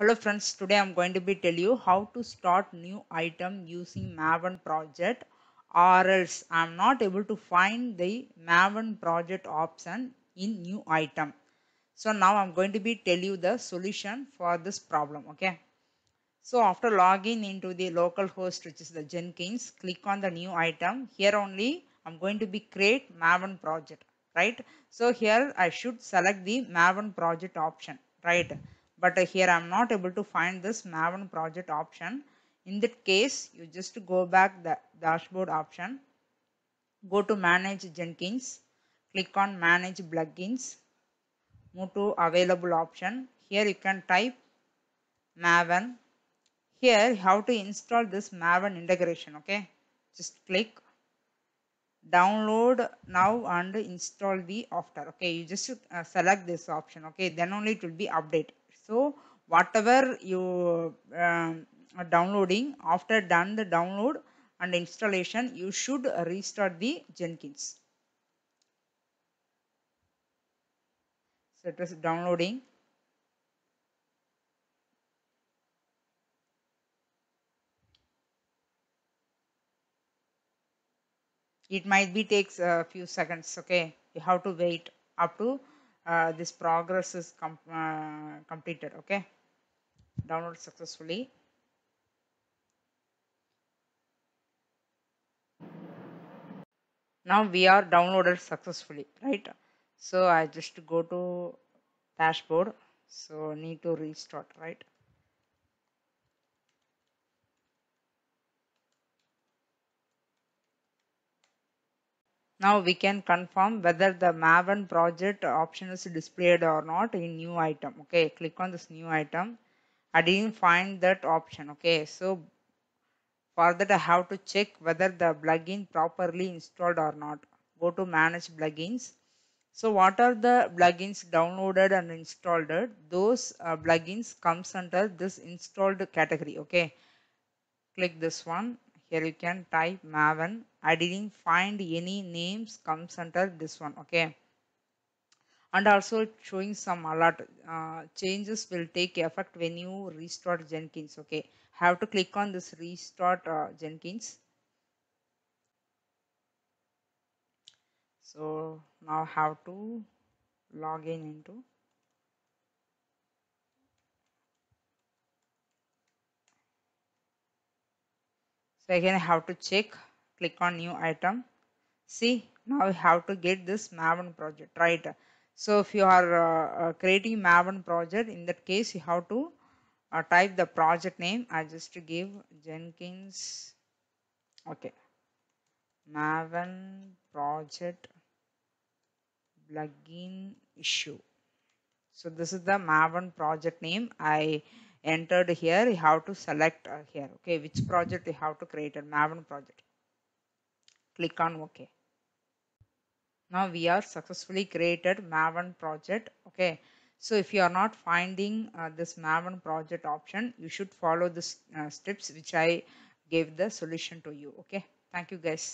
Hello friends, today I'm going to be tell you how to start new item using Maven project or else I'm not able to find the Maven project option in new item. So now I'm going to be tell you the solution for this problem. Okay. So after logging into the local host, which is the Jenkins, click on the new item. Here only I'm going to be create Maven project, right? So here I should select the Maven project option, right? but here I am not able to find this Maven project option. In that case, you just go back the dashboard option, go to manage Jenkins, click on manage plugins, move to available option. Here you can type Maven. Here how to install this Maven integration, okay? Just click download now and install the after okay you just uh, select this option okay then only it will be update so whatever you um, are downloading after done the download and installation you should restart the jenkins so it was downloading it might be takes a few seconds okay you have to wait up to uh, this progress is com uh, completed okay download successfully now we are downloaded successfully right so i just go to dashboard so need to restart right Now we can confirm whether the Maven project option is displayed or not in new item. Okay, click on this new item. I didn't find that option. Okay, so for that I have to check whether the plugin properly installed or not. Go to manage plugins. So what are the plugins downloaded and installed? Those uh, plugins comes under this installed category. Okay, click this one here you can type maven didn't find any names comes under this one okay and also showing some alert uh, changes will take effect when you restart jenkins okay have to click on this restart uh, jenkins so now have to log in into so again I have to check click on new item see now you have to get this maven project right so if you are uh, uh, creating maven project in that case you have to uh, type the project name I just give Jenkins okay maven project plugin issue so this is the maven project name I entered here you have to select here okay which project you have to create a maven project click on ok now we are successfully created maven project okay so if you are not finding uh, this maven project option you should follow the uh, steps which i gave the solution to you okay thank you guys